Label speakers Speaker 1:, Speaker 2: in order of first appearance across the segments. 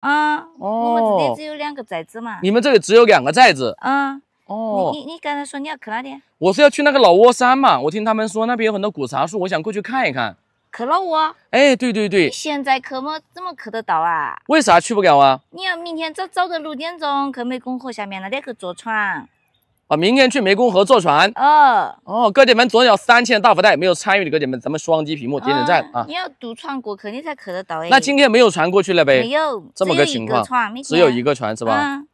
Speaker 1: 啊，我们这里只有两个寨子嘛。你
Speaker 2: 们这里只有两个寨子。
Speaker 1: 啊，哦，你你你刚才说你要去哪点？
Speaker 2: 我是要去那个老窝山嘛，我听他们说那边有很多古茶树，我想过去看一看。去老哦，哎，对对对。现
Speaker 1: 在去么？怎么去得到啊？
Speaker 2: 为啥去不了啊？
Speaker 1: 你要明天早早的六点钟去湄公河下面那点去坐船。
Speaker 2: 啊，明天去湄公河坐船。哦，哦，哥姐们，左脚三千大福袋，没有参与的哥姐们，咱们双击屏幕点点赞啊！你要
Speaker 1: 独船过去，你才去得到。哎，那今天没
Speaker 2: 有船过去了呗？没有，这么个情况，只有一个船，一个船是吧？嗯。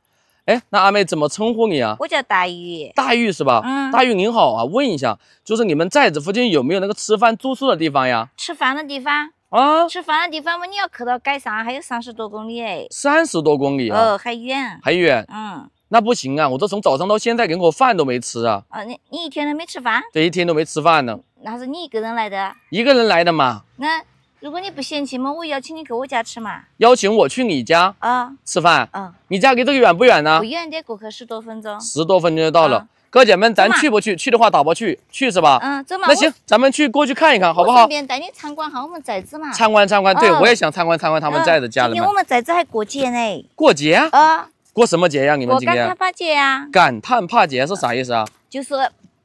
Speaker 2: 哎，那阿妹怎么称呼你啊？我
Speaker 1: 叫大玉。
Speaker 2: 大玉是吧？嗯。大玉您好啊，问一下，就是你们寨子附近有没有那个吃饭住宿的地方呀？
Speaker 1: 吃饭的地方啊？吃饭的地方，你要去到街上还有三十多公里哎。
Speaker 2: 三十多公里啊？哦，
Speaker 1: 还远。还远。嗯。
Speaker 2: 那不行啊！我这从早上到现在，连口饭都没吃啊！
Speaker 1: 啊，你你一天都没吃饭？
Speaker 2: 这一天都没吃饭呢。
Speaker 1: 那是你一个人来的？
Speaker 2: 一个人来的嘛。
Speaker 1: 那如果你不嫌弃嘛，我邀请你去我家吃嘛。
Speaker 2: 邀请我去你家？啊。吃饭？嗯。你家离这个远不远呢？不
Speaker 1: 远，得过去十多分钟。十
Speaker 2: 多分钟就到了。哥姐们，咱去不去？去的话打包去去是吧？嗯，走嘛。那行，咱们去过去看一看，好不好？顺便
Speaker 1: 带你参观下我们寨子嘛。参观参观，对，我也想
Speaker 2: 参观参观他们寨的家人们。今天我
Speaker 1: 们寨子还过节呢。过节？啊。
Speaker 2: 过什么节呀？你们今天感叹
Speaker 1: 帕节啊？
Speaker 2: 感叹帕节是啥意思啊？
Speaker 1: 就是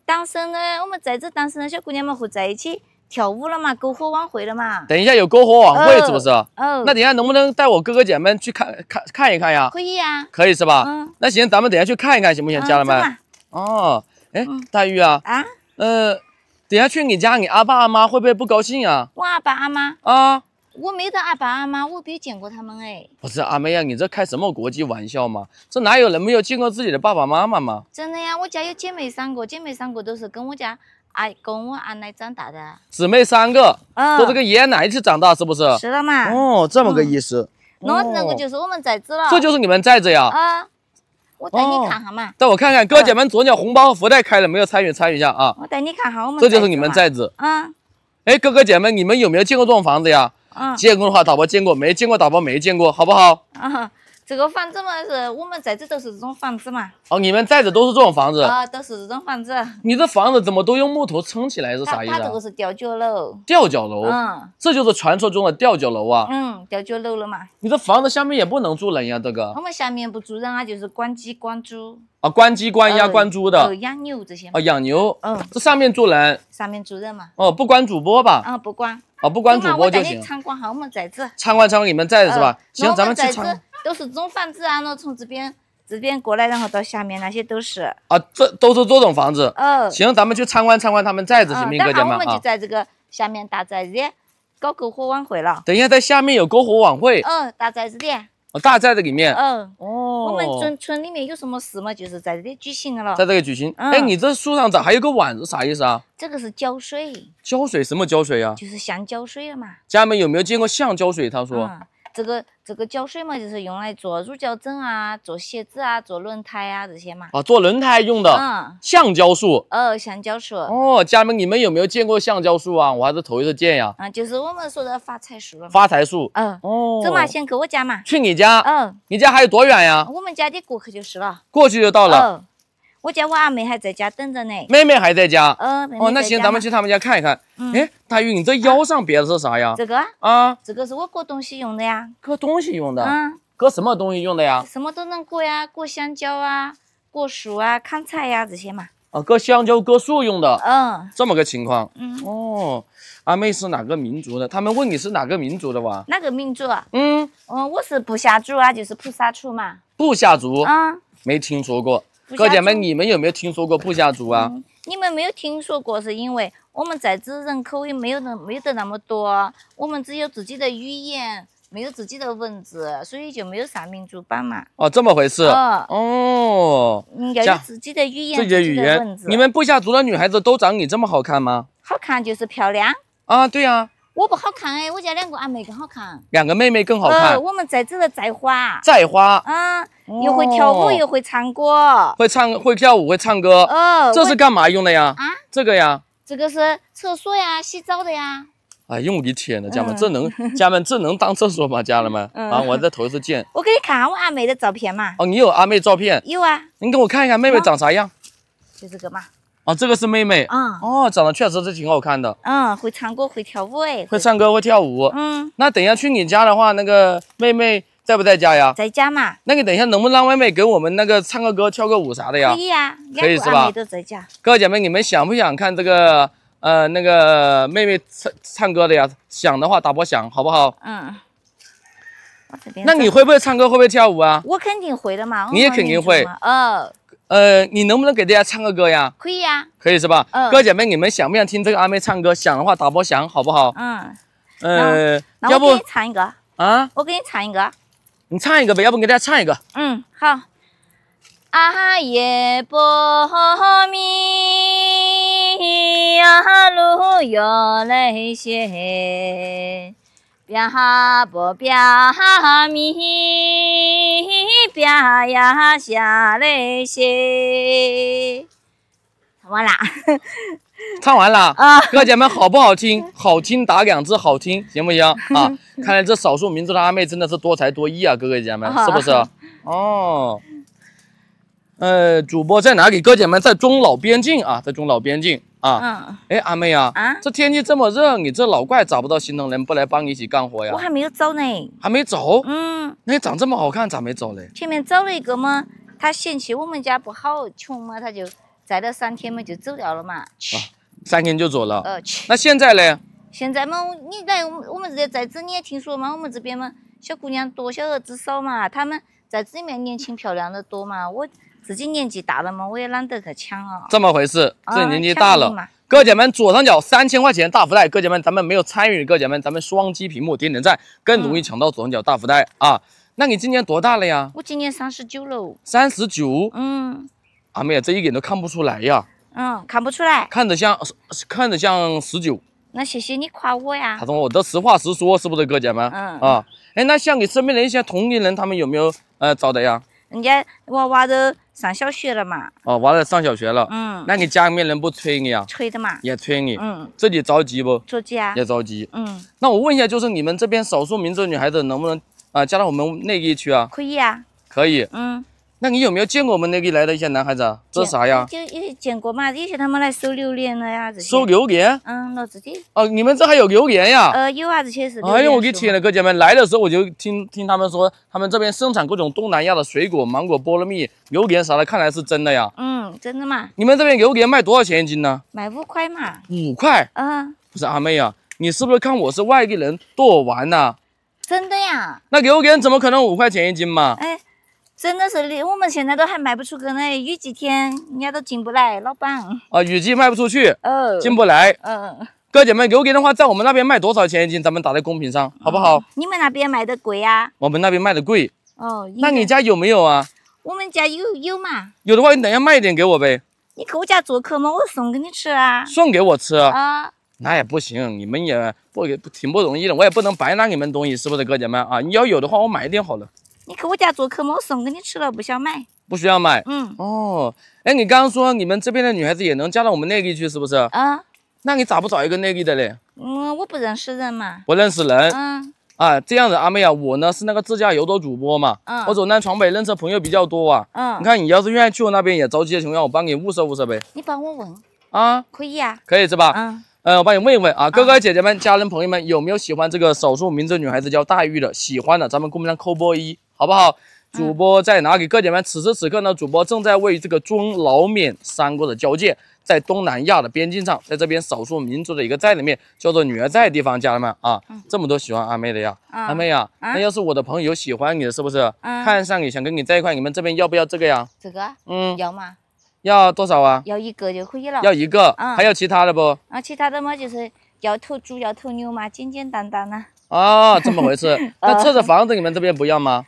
Speaker 1: 单身的，我们在这单身的小姑娘们会在一起跳舞了嘛，篝火晚会了嘛。
Speaker 2: 等一下有篝火晚会是不是？哦，那等下能不能带我哥哥姐们去看看看一看呀？可
Speaker 1: 以呀，可
Speaker 2: 以是吧？嗯，那行，咱们等下去看一看行不行，家人们？哦，哎，大玉啊，啊，呃，等下去你家，你阿爸阿妈会不会不高兴啊？
Speaker 1: 我阿爸阿妈？啊。我没得阿爸阿妈，我没有见过他们哎。
Speaker 2: 不是阿妹呀，你这开什么国际玩笑嘛？这哪有人没有见过自己的爸爸妈妈吗？
Speaker 1: 真的呀，我家有姐妹三个，姐妹三个都是跟我家阿跟我阿奶长大的。
Speaker 2: 姊妹三个，都这个爷爷奶奶一起长大，是不是？是的嘛。哦，这么个意思。
Speaker 1: 那那个就是我们寨子了。这就是
Speaker 2: 你们寨子呀？
Speaker 1: 啊。我带你看看嘛。
Speaker 2: 带我看看，哥哥姐们，昨天红包福袋开了没有？参与参与一下啊。我
Speaker 1: 带你看好嘛。这就是你们寨子。嗯。
Speaker 2: 哎，哥哥姐们，你们有没有见过这种房子呀？见过的话打包见过，没见过打包没见过，好不好？
Speaker 1: 啊。这个房子嘛是，我们在这都是这种房子嘛。
Speaker 2: 哦，你们在的都是这种房子。啊，
Speaker 1: 都是这种房子。
Speaker 2: 你这房子怎么都用木头撑起来？是啥意思？它这个
Speaker 1: 是吊脚楼。
Speaker 2: 吊脚楼。嗯，这就是传说中的吊脚楼啊。
Speaker 1: 嗯，吊脚楼了嘛。
Speaker 2: 你这房子下面也不能住人呀，这个。我
Speaker 1: 们下面不住人啊，就是关鸡、关猪。
Speaker 2: 啊，关鸡、关鸭、关猪的。呃，
Speaker 1: 养牛这些。啊，
Speaker 2: 养牛。嗯，这上面住人。
Speaker 1: 上面住人嘛。
Speaker 2: 哦，不关主播吧？啊，
Speaker 1: 不关。啊，不关主播就行。参观好，我们在这。
Speaker 2: 参观参观，你们在的是吧？行，咱们去参观。
Speaker 1: 都是这种房子啊！后从这边这边过来，然后到下面那些都是。
Speaker 2: 啊，这都是这种房子。嗯。行，咱们去参观参观他们寨子，行不行，那啊。我们就在
Speaker 1: 这个下面大寨子搞篝火晚会了。
Speaker 2: 等一下，在下面有篝火晚会。
Speaker 1: 嗯，大寨子的。
Speaker 2: 哦，大寨子里面。
Speaker 1: 嗯。哦。我们村村里面有什么事嘛？就是在这里举行的了。在这里
Speaker 2: 举行。哎，你这树上咋还有个碗是啥意思啊？
Speaker 1: 这个是浇水。
Speaker 2: 浇水？什么浇水啊？就
Speaker 1: 是像浇水嘛。
Speaker 2: 家人们有没有见过像浇水？他说。
Speaker 1: 这个这个胶水嘛，就是用来做乳胶枕啊，做鞋子啊，做轮胎啊这些嘛。
Speaker 2: 啊，做轮胎用的，嗯，橡胶树。
Speaker 1: 哦，橡胶树。
Speaker 2: 哦，家人们，你们有没有见过橡胶树啊？我还是头一次见呀。啊，
Speaker 1: 就是我们说的发财树。发
Speaker 2: 财树。嗯。哦。走嘛，先
Speaker 1: 去我家嘛。去
Speaker 2: 你家。嗯。你家还有多远呀？
Speaker 1: 我们家的过去就是了。
Speaker 2: 过去就到了。
Speaker 1: 嗯。我家娃妹还在家等着呢。妹
Speaker 2: 妹还在家。嗯。
Speaker 1: 哦，那行，咱们去
Speaker 2: 他们家看一看。哎，大玉，你这腰上别的是啥呀？这个啊？
Speaker 1: 这个是我割东西用的呀。
Speaker 2: 割东西用的。嗯。割什么东西用的呀？
Speaker 1: 什么都能过呀，过香蕉啊，过树啊，砍菜呀，这些嘛。
Speaker 2: 啊，割香蕉、割树用的。嗯。这么个情况。嗯。哦，阿妹是哪个民族的？他们问你是哪个民族的哇？
Speaker 1: 哪个民族？嗯。哦，我是布下族啊，就是菩萨族嘛。
Speaker 2: 布下族。嗯。没听说过。哥姐们，你们有没有听说过布下族啊？
Speaker 1: 你们没有听说过，是因为我们在这人口也没有那没得那么多，我们只有自己的语言，没有自己的文字，所以就没有上民族版嘛。
Speaker 2: 哦，这么回事。哦。哦。要有自
Speaker 1: 己的语言，自己的语言。你
Speaker 2: 们布下族的女孩子都长你这么好看吗？
Speaker 1: 好看就是漂亮。啊，对呀。我不好看哎，我家两个阿妹更好看，
Speaker 2: 两个妹妹更好看。我
Speaker 1: 们在这里摘花，摘花，嗯，又会跳舞又会唱歌，
Speaker 2: 会唱会跳舞会唱歌，哦，这是干嘛用的呀？啊，这个呀，
Speaker 1: 这个是厕所呀，洗澡的呀。
Speaker 2: 哎，用的天呐，家们，这能家们这能当厕所吗？家人们，啊，我这头一次见。
Speaker 1: 我给你看我阿妹的照片嘛。
Speaker 2: 哦，你有阿妹照片？有啊。你给我看一看妹妹长啥样？就这个嘛。啊，这个是妹妹，嗯，哦，长得确实是挺好看的，
Speaker 1: 嗯，会唱歌会跳舞哎，会
Speaker 2: 唱歌会跳舞，嗯，那等一下去你家的话，那个妹妹在不在家呀？在家嘛。那你等一下能不能让妹妹给我们那个唱个歌、跳个舞啥的呀？可以
Speaker 1: 啊，可以是吧？哥
Speaker 2: 哥姐妹，你们想不想看这个呃那个妹妹唱唱歌的呀？想的话打波响，好不好？嗯。那你会不会唱歌？会不会跳舞啊？我
Speaker 1: 肯定会的嘛。你也肯定会，嗯。
Speaker 2: 呃，你能不能给大家唱个歌呀？可以呀，可以是吧？嗯。各位姐妹，你们想不想听这个阿妹唱歌？想的话打波响，好不好？嗯。呃，要不？我给你唱一个。啊。
Speaker 1: 我给你唱一个。
Speaker 2: 你唱一个呗，要不给大家唱一个？
Speaker 1: 嗯，好。啊哈耶波咪，啊哈哟来些，别哈波别哈咪。别呀，下泪溪。唱完啦，
Speaker 2: 唱完啦。啊，哥姐们，好不好听？好听打两字，好听行不行？啊，看来这少数民族的阿妹真的是多才多艺啊，哥哥姐姐们，是不是？哦，呃，主播在哪？给哥姐们，在中老边境啊，在中老边境。啊，哎，阿妹呀，啊，这天气这么热，你这老怪找不到新疼人，不来帮你一起干活呀？我还没有走呢，还没走，嗯，那你长这么好看，咋没走嘞？
Speaker 1: 前面找了一个嘛，他嫌弃我们家不好，穷嘛，他就在了三天嘛，就走掉了嘛，
Speaker 2: 三天就走了，呃，那现在呢？
Speaker 1: 现在嘛，你来我们我们这边在这，你也听说嘛，我们这边嘛，小姑娘多，小儿子少嘛，他们在这里面年轻漂亮的多嘛，我。自己年纪大了嘛，我也懒得去抢
Speaker 2: 啊。这么回事，这年纪大了。哥姐们，左上角三千块钱大福袋，哥姐们，咱们没有参与，哥姐们，咱们双击屏幕点点赞，更容易抢到左上角大福袋啊。那你今年多大了呀？
Speaker 1: 我今年三十九了。
Speaker 2: 三十九？嗯。阿妹，这一点都看不出来呀。嗯，看不出来。看着像，看着像十九。
Speaker 1: 那谢谢你夸我呀。他
Speaker 2: 说我都实话实说，是不是哥姐们？嗯啊。哎，那像你身边的一些同龄人，他们有没有呃找的呀？
Speaker 1: 人家娃娃都上小学了嘛？
Speaker 2: 哦，娃娃上小学了。嗯，那你家里面人不催你啊？
Speaker 1: 催的嘛。也
Speaker 2: 催你。嗯，自己着急不？着急啊。也着急。嗯，那我问一下，就是你们这边少数民族女孩子能不能啊，嫁到我们内地去啊？可以啊。可以。嗯。那你有没有见过我们那里来的一些男孩子？这是啥呀？就也
Speaker 1: 见过嘛，以前他们来收榴莲的呀。收榴莲？嗯，老子的。
Speaker 2: 哦，你们这还有榴莲呀？呃，
Speaker 1: 有啊，这确实。哎呦，我给
Speaker 2: 天呐，的哥姐们来的时候，我就听听他们说，他们这边生产各种东南亚的水果，芒果、菠萝蜜、榴莲啥的，看来是真的呀。
Speaker 1: 嗯，真的嘛？
Speaker 2: 你们这边榴莲卖多少钱一斤呢？
Speaker 1: 卖五块嘛。
Speaker 2: 五块？嗯。不是阿妹呀，你是不是看我是外地人逗我玩呢？
Speaker 1: 真的呀？
Speaker 2: 那榴莲怎么可能五块钱一斤嘛？
Speaker 1: 真的是，的，我们现在都还卖不出去呢，雨季天人家都进不来，老板。
Speaker 2: 啊，雨季卖不出去，嗯，进不来，嗯。哥姐们，给我的话，在我们那边卖多少钱一斤？咱们打在公屏上，好不好？
Speaker 1: 你们那边卖的贵啊？
Speaker 2: 我们那边卖的贵。
Speaker 1: 哦，那你
Speaker 2: 家有没有啊？
Speaker 1: 我们家有，有嘛。
Speaker 2: 有的话，你等下卖一点给我呗。
Speaker 1: 你去我家做客嘛，我送给你吃啊。送
Speaker 2: 给我吃啊？那也不行，你们也不挺不容易的，我也不能白拿你们东西，是不是？哥姐们啊，你要有的话，我买一点好了。
Speaker 1: 你去我家做客，我送给你吃了，不想买，
Speaker 2: 不需要买。嗯哦，哎，你刚刚说你们这边的女孩子也能嫁到我们内地去，是不是？嗯，那你咋不找一个内地的嘞？
Speaker 1: 嗯，我不认识人嘛，
Speaker 2: 不认识人。嗯，啊，这样子，阿妹啊，我呢是那个自驾游的主播嘛，嗯，我走南闯北，认识朋友比较多啊，嗯，你看你要是愿意去我那边也着急的情况下，我帮你物色物色呗。
Speaker 1: 你帮我问啊？可以啊，可
Speaker 2: 以是吧？嗯，呃，我帮你问一问啊，哥哥姐姐们、家人朋友们，有没有喜欢这个少数民族女孩子叫黛玉的？喜欢的，咱们公屏上扣波一。好不好？主播再拿给哥姐们。此时此刻呢，主播正在位于这个中老缅三国的交界，在东南亚的边境上，在这边少数民族的一个寨里面，叫做女儿寨的地方。家人们啊，这么多喜欢阿妹的呀，阿妹呀，那要是我的朋友喜欢你，是不是看上你，想跟你在一块？你们这边要不要这个呀？
Speaker 1: 这个，嗯，要吗？
Speaker 2: 要多少啊？
Speaker 1: 要一个就可以了。要一个，还有
Speaker 2: 其他的不？
Speaker 1: 啊，其他的嘛，就是要头猪，要头牛嘛，简简单单呐。
Speaker 2: 啊，这么回事？那这个房子你们这边不要吗？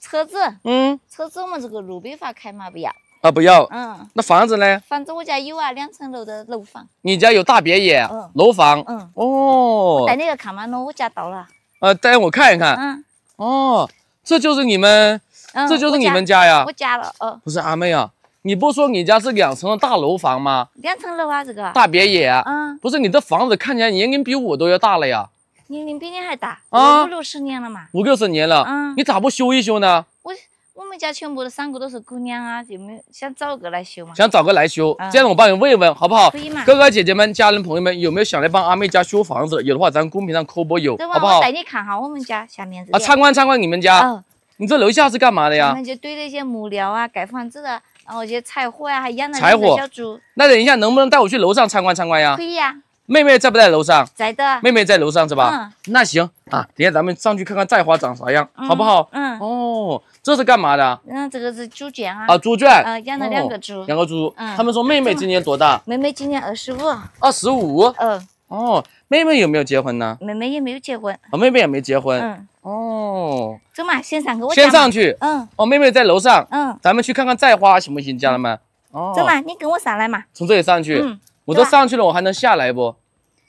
Speaker 1: 车子，嗯，车子我们这个路边房开嘛，不要。啊，不要。嗯，
Speaker 2: 那房子呢？
Speaker 1: 房子我家有啊，两层楼的楼房。
Speaker 2: 你家有大别野嗯。楼房。嗯。哦。带你
Speaker 1: 去看嘛，那我家到了。
Speaker 2: 呃，带我看一看。嗯。哦，这就是你们，这就是你们家呀？我家了。哦。不是阿妹啊，你不说你家是两层的大楼房吗？
Speaker 1: 两层楼啊，这个。大别野。嗯。不
Speaker 2: 是，你这房子看起来年龄比我都要大了呀。
Speaker 1: 年龄比你还大，啊，五六十年了嘛，
Speaker 2: 五六十年了，嗯，你咋不修一修呢？
Speaker 1: 我我们家全部的三个都是姑娘啊，有没有想找个来修嘛，想
Speaker 2: 找个来修，这样我帮你问一问，好不好？可以嘛。哥哥姐姐们、家人朋友们，有没有想来帮阿妹家修房子？有的话，咱公屏上扣波有，好不好？带
Speaker 1: 你看哈我们家下面。啊，参观
Speaker 2: 参观你们家。你这楼下是干嘛的呀？们就
Speaker 1: 堆一些木料啊，盖房子的，然后这些柴火呀，还养了一点小猪。
Speaker 2: 柴火。那等一下能不能带我去楼上参观参观呀？可以呀。妹妹在不在楼上？在的，妹妹在楼上是吧？嗯。那行啊，等下咱们上去看看菜花长啥样，好不好？嗯。哦，这是干嘛的？
Speaker 1: 那这个是猪圈啊。啊，猪圈。啊，养了两个猪。两
Speaker 2: 个猪。嗯。他们说妹妹今年多大？妹妹今年二十五。二十五？嗯。哦，妹妹有没有结婚呢？
Speaker 1: 妹妹也没有结婚。
Speaker 2: 哦，妹妹也没结婚。嗯。哦。
Speaker 1: 走嘛，先上给我。先上去。嗯。
Speaker 2: 哦，妹妹在楼上。嗯。咱们去看看菜花行不行，家人们？
Speaker 1: 哦。走嘛，你跟我上来嘛。
Speaker 2: 从这里上去。嗯。我都上去了，我还能下来不？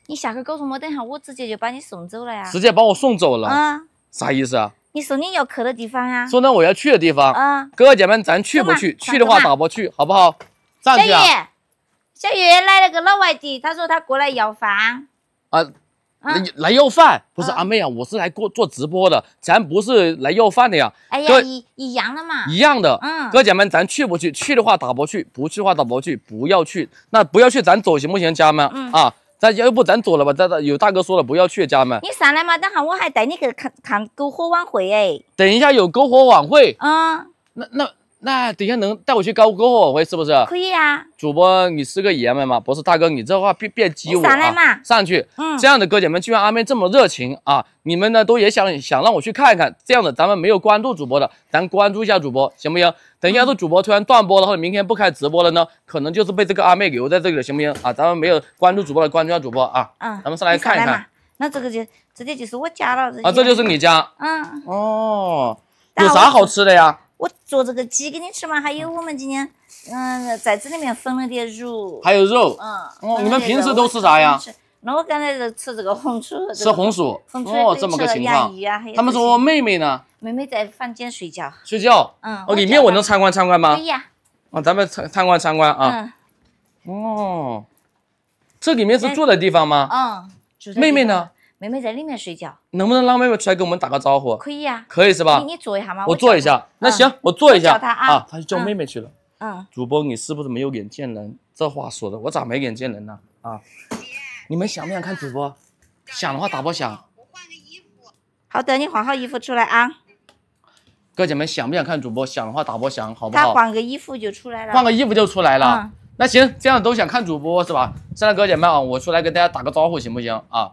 Speaker 1: 你下去告诉我，等下我直接就把你送走了呀！直
Speaker 2: 接把我送走了？嗯，啥意思啊？
Speaker 1: 你送你要去的地方呀？送那
Speaker 2: 我要去的地方。嗯。哥哥姐们，咱去不去？去的话打包去，好不好？站住啊！小月，
Speaker 1: 小月来了个老外地，他说他过来要饭。
Speaker 2: 啊。来来要饭不是阿妹啊，我是来过做直播的，咱不是来要饭的呀。哎呀，一
Speaker 1: 一样的嘛，一样的。嗯，哥姐
Speaker 2: 们，咱去不去？去的话打不去，不去的话打不去，不要去。那不要去，咱走行不行，家们？嗯啊，咱要不咱走了吧？咱这有大哥说了，不要去，家们。你上
Speaker 1: 来嘛，等下我还带你去看看篝火晚会哎。
Speaker 2: 等一下有篝火晚会。嗯，那那。那等下能带我去高火晚会是不是？可以啊，主播你是个爷们吗？不是大哥，你这话别别激我啊。上来嘛，上去，嗯，这样的哥姐们既然阿妹这么热情啊，你们呢都也想想让我去看一看。这样的，咱们没有关注主播的，咱关注一下主播，行不行？等一下这主播突然断播了，或者明天不开直播了呢，可能就是被这个阿妹留在这里了，行不行啊？咱们没有关注主播的，关注一下主播啊。嗯，咱们上来看一看。
Speaker 1: 那这个就直接就是我家了，啊，这就是你家。嗯。
Speaker 2: 哦，有啥好吃的呀？
Speaker 1: 我做这个鸡给你吃嘛，还有我们今天嗯在这里面分了点乳，还有肉，嗯，你们平时都吃啥呀？那我刚才在吃这个红薯，吃红薯，哦，这么个情况。他们说
Speaker 2: 妹妹呢？
Speaker 1: 妹妹在房间睡觉。
Speaker 2: 睡觉，嗯，哦，里面我能参观参观吗？可以呀。哦，咱们参参观参观啊。哦，这里面是住的地方吗？
Speaker 1: 嗯，妹妹呢？妹妹在里面睡觉，
Speaker 2: 能不能让妹妹出来跟我们打个招呼？可
Speaker 1: 以啊，可以是吧？你坐一下吗？我坐一
Speaker 2: 下。那行，我坐一下。叫她啊，她就叫妹妹去了。嗯。主播，你是不是没有脸见人？这话说的，我咋没脸见人呢？啊！你们想不想看主播？想的话打波想。我换个衣服。好的，你换好衣服出来啊。哥姐们想不想看主播？想的话打波想，好不好？她换
Speaker 1: 个衣服就出来了。换个衣
Speaker 2: 服就出来了。那行，这样都想看主播是吧？现在哥姐们啊，我出来跟大家打个招呼行不行啊？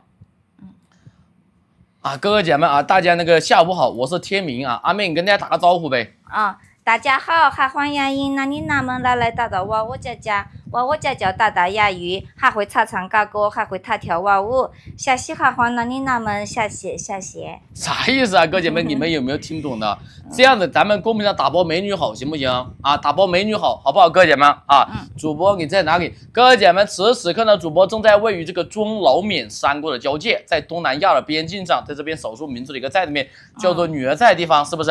Speaker 2: 啊，哥哥姐们啊，大家那个下午好，我是天明啊，阿妹你跟大家打个招呼呗。
Speaker 1: 啊，大家好，还欢迎，那你那么来来打扰我，我叫家。我我家叫大大雅鱼还会唱唱高歌，还会跳跳瓦舞。想喜欢花呢，你那么想写想写，
Speaker 2: 啥意思啊，哥姐们？你们有没有听懂的？这样子，咱们公屏上打包美女好行不行？啊，打包美女好，好不好，哥姐们？啊，主播你在哪里？哥姐们，此时此刻呢，主播正在位于这个中老缅三国的交界，在东南亚的边境上，在这边少数民族的一个寨子面，叫做女儿寨的地方，是不是？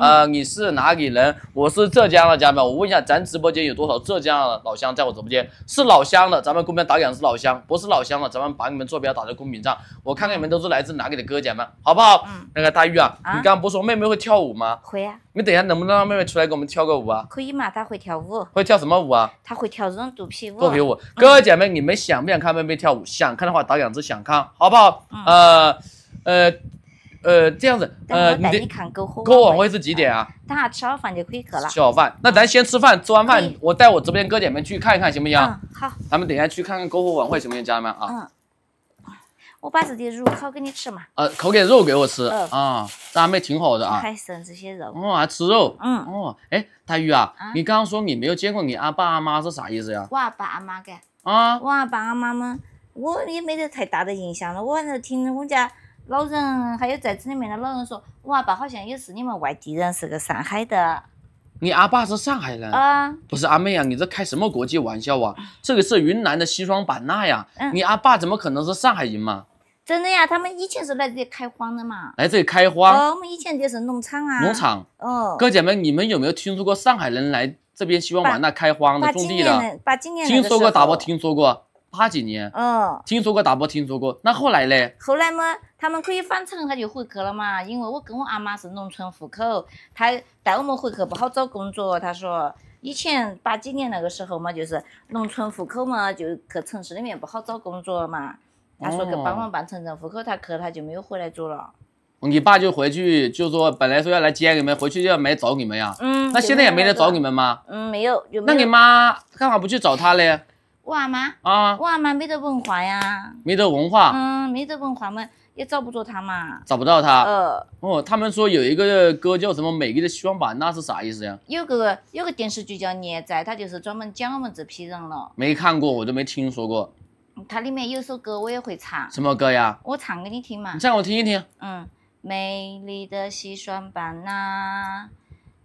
Speaker 2: 啊，你是哪里人？我是浙江的家人们，我问一下，咱直播间有多少浙江的老乡在我直播间？是老乡的，咱们公屏打两字“老乡”，不是老乡的，咱们把你们坐标打在公屏上，我看看你们都是来自哪里的哥姐们，好不好？嗯，那个大玉啊，你刚刚不是说妹妹会跳舞吗？会啊。你们等一下能不能让妹妹出来给我们跳个舞啊？
Speaker 1: 可以嘛，她会跳舞。
Speaker 2: 会跳什么舞啊？
Speaker 1: 她会跳这种肚皮舞。肚皮
Speaker 2: 舞，哥哥姐们，你们想不想看妹妹跳舞？想看的话，打两字“想看”，好不好？嗯。呃，呃。呃，这样子，呃，你篝火篝火晚会是几点啊？
Speaker 1: 等下吃好饭就可以去了。吃
Speaker 2: 好饭，那咱先吃饭，吃完饭我带我直播间哥姐们去看一看，行不行？嗯，好。咱们等下去看看篝火晚会，行不行，家人们啊？嗯。
Speaker 1: 我把这些肉烤给你吃嘛。
Speaker 2: 呃，烤点肉给我吃。嗯啊，还妹挺好的啊。
Speaker 1: 还剩这些肉。
Speaker 2: 哦，还吃肉。嗯。哦，哎，大玉啊，你刚刚说你没有见过你阿爸阿妈是啥意思呀？
Speaker 1: 我阿爸阿妈干？啊。我阿爸阿妈们，我也没得太大的印象了。我反正听我家。老人还有在这里面的老人说，我阿爸好像也是你们外地人，是个上海的。
Speaker 2: 你阿爸是上海人？啊，不是阿妹啊，你这开什么国际玩笑啊？这个是云南的西双版纳呀，你阿爸怎么可能是上海人嘛？
Speaker 1: 真的呀，他们以前是来这里开荒的嘛？
Speaker 2: 来这里开荒？哦，我
Speaker 1: 们以前就是农场啊。农场。哦，哥姐
Speaker 2: 们，你们有没有听说过上海人来这边西双版纳开荒的、种地的？年，
Speaker 1: 年，听说过打不？
Speaker 2: 听说过。八几年，嗯，听说过，大伯听说过。那后来呢？
Speaker 1: 后来嘛，他们可以返城，他就回去了嘛。因为我跟我阿妈是农村户口，他带我们回去不好找工作。他说以前八几年那个时候嘛，就是农村户口嘛，就去城市里面不好找工作嘛。他说去帮忙办城镇户口，他去他就没有回来做了。
Speaker 2: 你爸就回去就说，本来说要来接你们，回去就要没找你们呀。嗯。那现在也没来找你们吗？
Speaker 1: 嗯，没有。那你
Speaker 2: 妈干嘛不去找他嘞？我阿妈啊，
Speaker 1: 我阿妈没得文化呀，
Speaker 2: 没得文化，嗯，
Speaker 1: 没得文化，嘛，也找不着他嘛，
Speaker 2: 找不到他，呃，哦，他们说有一个歌叫什么《美丽的西双版纳》是啥意思呀？
Speaker 1: 有个有个电视剧叫《孽债》，它就是专门讲我们这批人了。
Speaker 2: 没看过，我都没听说过。
Speaker 1: 它里面有首歌我也会唱，什么歌呀？我唱给你听嘛？你唱我听一听。嗯，美丽的西双版纳，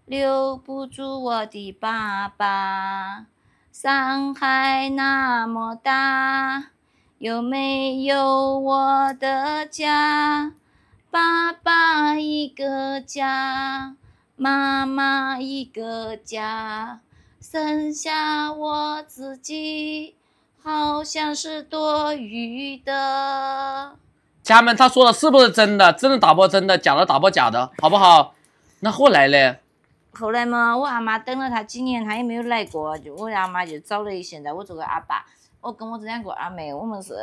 Speaker 1: 留不住我的爸爸。伤害那么大，有没有我的家？爸爸一个家，妈妈一个家，剩下我自己，好像是多余的。
Speaker 2: 家人们，他说的是不是真的？真的打不真的，假的打不假的，好不好？那后来呢？
Speaker 1: 后来嘛，我阿妈等了他几年，他也没有来过。就我阿妈就找了，现在我这个阿爸，我跟我这两个阿妹，我们是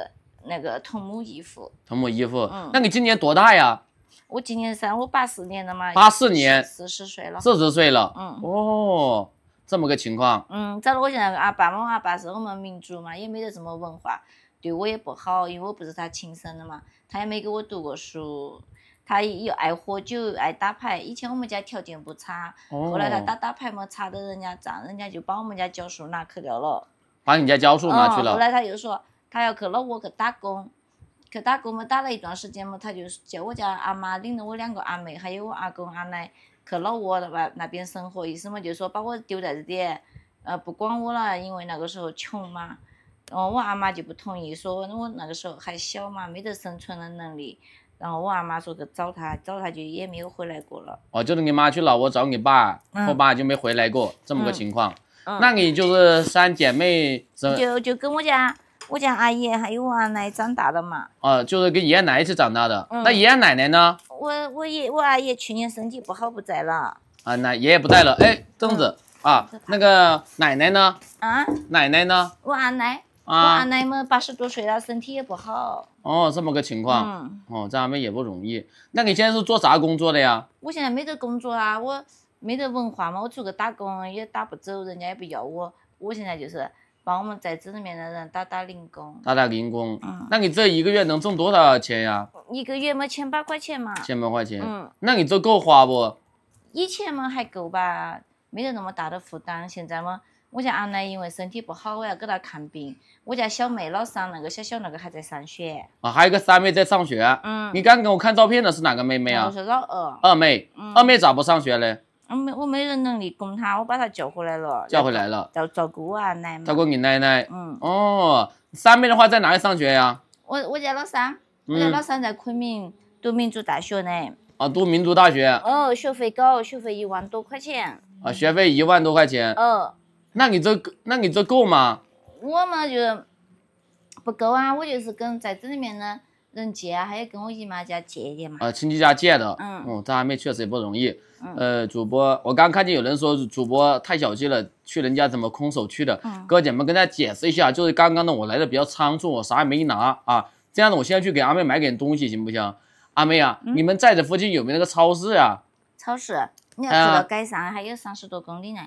Speaker 1: 那个同母异父。
Speaker 2: 同母异父，嗯。那你今年多大呀？
Speaker 1: 我今年三，我八四年的嘛。八四年。四十岁了。四十
Speaker 2: 岁了，嗯。哦，这么个情况。
Speaker 1: 嗯，找了我现在阿爸我阿爸是我们民族嘛，也没得什么文化，对我也不好，因为我不是他亲生的嘛，他也没给我读过书。他又爱喝酒，爱打牌。以前我们家条件不差，
Speaker 2: 后来他打打
Speaker 1: 牌嘛，查到人家账，人家就把我们家教书拿去掉了。
Speaker 2: 把人家教书拿去了。后来
Speaker 1: 他又说，他要去老挝去打工，去打工嘛，打了一段时间嘛，他就叫我家阿妈领着我两个阿妹，还有我阿公阿奶去老挝那外那边生活，意思嘛就是说把我丢在这点，呃，不管我了，因为那个时候穷嘛。然后我阿妈就不同意，说我那个时候还小嘛，没得生存的能力。然后我阿妈说去找他，找他就也没有回来过了。
Speaker 2: 哦，就是你妈去老挝找你爸，我爸就没回来过，这么个情况。那你就是三姐妹就
Speaker 1: 就跟我家，我家阿姨还有我阿奶长大的嘛。
Speaker 2: 哦，就是跟爷爷奶奶一起长大的。那爷爷奶奶呢？
Speaker 1: 我我爷我阿姨去年身体不好不在了。
Speaker 2: 啊，奶爷爷不在了。哎，这样子啊，那个奶奶呢？啊，奶奶呢？我阿奶。啊，奶奶
Speaker 1: 么八十多岁了，身体也不好。
Speaker 2: 哦，这么个情况，哦，在外们也不容易。那你现在是做啥工作的呀？
Speaker 1: 我现在没得工作啊，我没得文化嘛，我出去打工也打不走，人家也不要我。我现在就是帮我们在这里面的人打打零工，
Speaker 2: 打打零工。嗯，那你这一个月能挣多少钱呀？
Speaker 1: 一个月嘛，千八块钱嘛。千
Speaker 2: 八块钱。嗯，那你这够花不？
Speaker 1: 以前嘛还够吧，没得那么大的负担。现在嘛。我家阿奶因为身体不好，我要给她看病。我家小妹老三那个小小那个还在上学
Speaker 2: 啊，还有个三妹在上学。嗯，你刚给我看照片的是哪个妹妹啊？是
Speaker 1: 老二。二
Speaker 2: 妹，二妹咋不上学嘞？
Speaker 1: 我没，我没人能力供她，我把她叫回来了，叫回来了，照照顾我阿奶嘛。照顾
Speaker 2: 你奶奶。嗯。哦，三妹的话在哪里上学呀？
Speaker 1: 我我家老三，我家老三在昆明读民族大学呢。
Speaker 2: 啊，读民族大学。
Speaker 1: 哦，学费高，学费一万多块钱。
Speaker 2: 啊，学费一万多块钱。嗯。那你这，那你这够吗？
Speaker 1: 我嘛就是不够啊，我就是跟在这里面呢，人借啊，还有跟我姨妈家借点嘛。
Speaker 2: 呃，亲戚家借的。嗯。哦，这阿妹确实也不容易。嗯。呃，主播，我刚看见有人说主播太小气了，去人家怎么空手去的？嗯。哥姐们，跟大家解释一下，就是刚刚呢，我来的比较仓促，我啥也没拿啊。这样子，我现在去给阿妹买点东西，行不行？阿妹啊，你们在这附近有没有那个超市啊？
Speaker 1: 超市，你要知道，街上还有三十多公里呢。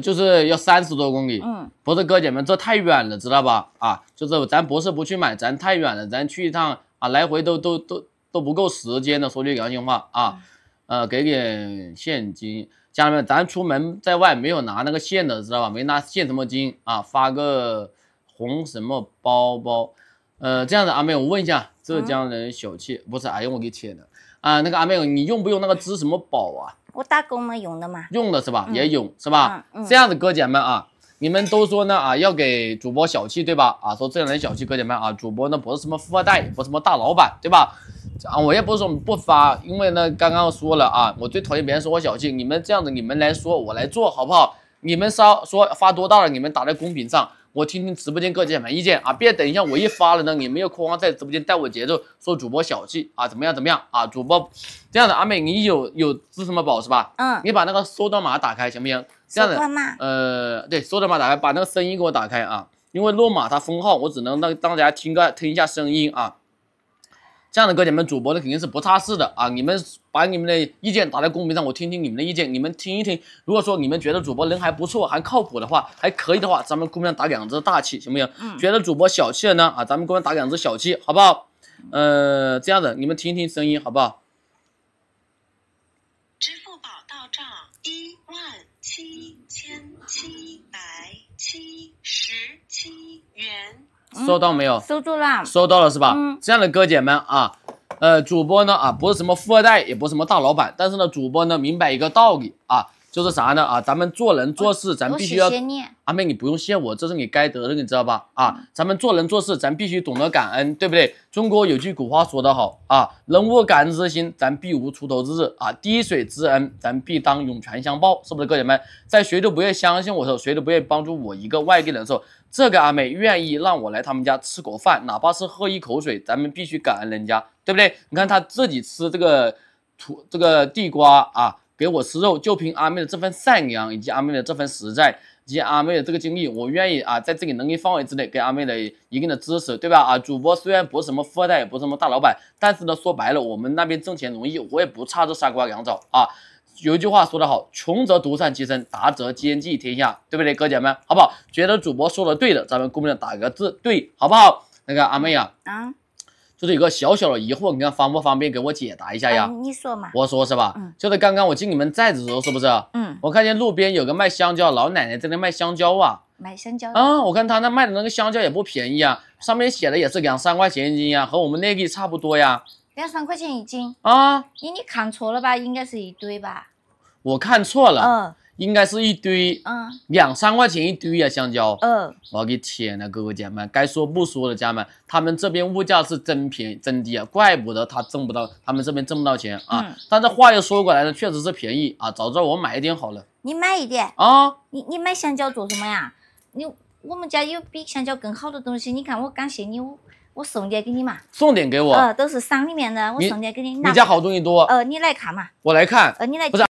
Speaker 2: 就是要三十多公里，嗯，不是哥姐们，这太远了，知道吧？啊，就是咱不是不去买，咱太远了，咱去一趟啊，来回都都都都不够时间的，说句良心话啊，呃，给点现金，家人们，咱出门在外没有拿那个现的，知道吧？没拿现什么金啊，发个红什么包包，呃，这样的阿妹，我问一下，浙江人小气不是？哎呦，我给天呐！啊，那个阿妹，你用不用那个支什么宝啊？
Speaker 1: 我打工们用的嘛，
Speaker 2: 用的是吧，也用是吧？这样子，哥姐们啊，你们都说呢啊，要给主播小气对吧？啊，说这样人小气哥姐们啊，主播呢不是什么富二代，不是什么大老板对吧？啊，我也不是说不发，因为呢刚刚说了啊，我最讨厌别人说我小气，你们这样子你们来说，我来做好不好？你们稍说发多大了，你们打在公屏上。我听听直播间各界们意见啊！别等一下我一发了呢，你没有框房在直播间带我节奏，说主播小气啊，怎么样怎么样啊？主播，这样的阿妹，你有有支么宝是吧？嗯，你把那个收到码打开行不行？这样的，呃，对，收到码打开，把那个声音给我打开啊！因为落码它封号，我只能那让大家听个听一下声音啊。这样的哥姐们，主播呢肯定是不差事的啊！你们把你们的意见打在公屏上，我听听你们的意见。你们听一听，如果说你们觉得主播人还不错，还靠谱的话，还可以的话，咱们公屏上打两只大气，行不行？嗯。觉得主播小气了呢？啊，咱们公屏打两只小气，好不好？呃，这样子，你们听一听声音，好不好？支付宝到账一万七千七百七十七元。收到没有？收
Speaker 1: 住了。收
Speaker 2: 到了是吧？嗯。这样的哥姐们啊，呃，主播呢啊，不是什么富二代，也不是什么大老板，但是呢，主播呢明白一个道理啊。就是啥呢啊？咱们做人做事，咱必须要。阿妹，你不用谢我，这是你该得的，你知道吧？啊，咱们做人做事，咱必须懂得感恩，对不对？中国有句古话说得好啊，人无感恩之心，咱必无出头之日啊。滴水之恩，咱必当涌泉相报，是不是？哥姐们，在谁都不愿意相信我的时候，谁都不愿意帮助我一个外地人的时候，这个阿妹愿意让我来他们家吃口饭，哪怕是喝一口水，咱们必须感恩人家，对不对？你看她自己吃这个土这个地瓜啊。给我吃肉，就凭阿妹的这份善良，以及阿妹的这份实在，以及阿妹的这个经历，我愿意啊，在自己能力范围之内给阿妹的一定的支持，对吧？啊，主播虽然不是什么富二代，也不是什么大老板，但是呢，说白了，我们那边挣钱容易，我也不差这沙瓜羊枣啊。有一句话说得好，穷则独善其身，达则兼济天下，对不对，哥姐们？好不好？觉得主播说的对的，咱们公屏上打个字对，好不好？那个阿妹啊。就是一个小小的疑惑，你看方不方便给我解答一下呀？你说嘛，我说是吧？嗯，就是刚刚我进你们寨子的时候，是不是？嗯，我看见路边有个卖香蕉老奶奶在那卖香蕉啊，
Speaker 1: 卖香蕉啊，我
Speaker 2: 看她那卖的那个香蕉也不便宜啊，上面写的也是两三块钱一斤啊，和我们内地差不多呀。
Speaker 1: 两三块钱一斤啊？你你看错了吧？应该是一堆吧？
Speaker 2: 我看错了。嗯。应该是一堆，嗯，两三块钱一堆啊，香蕉。嗯，我的天呐，哥哥姐姐们，该说不说的，家们，他们这边物价是真便宜，真低啊，怪不得他挣不到，他们这边挣不到钱啊。但这话又说过来呢，确实是便宜啊，早知道我买一点好了。
Speaker 1: 你买一点啊？你你买香蕉做什么呀？你我们家有比香蕉更好的东西，你看我感谢你，我我送点给你嘛。
Speaker 2: 送点给我？呃，都
Speaker 1: 是山里面的，我送点给你。你家
Speaker 2: 好东西多。呃，
Speaker 1: 你来看嘛。
Speaker 2: 我来看。呃，你来不是。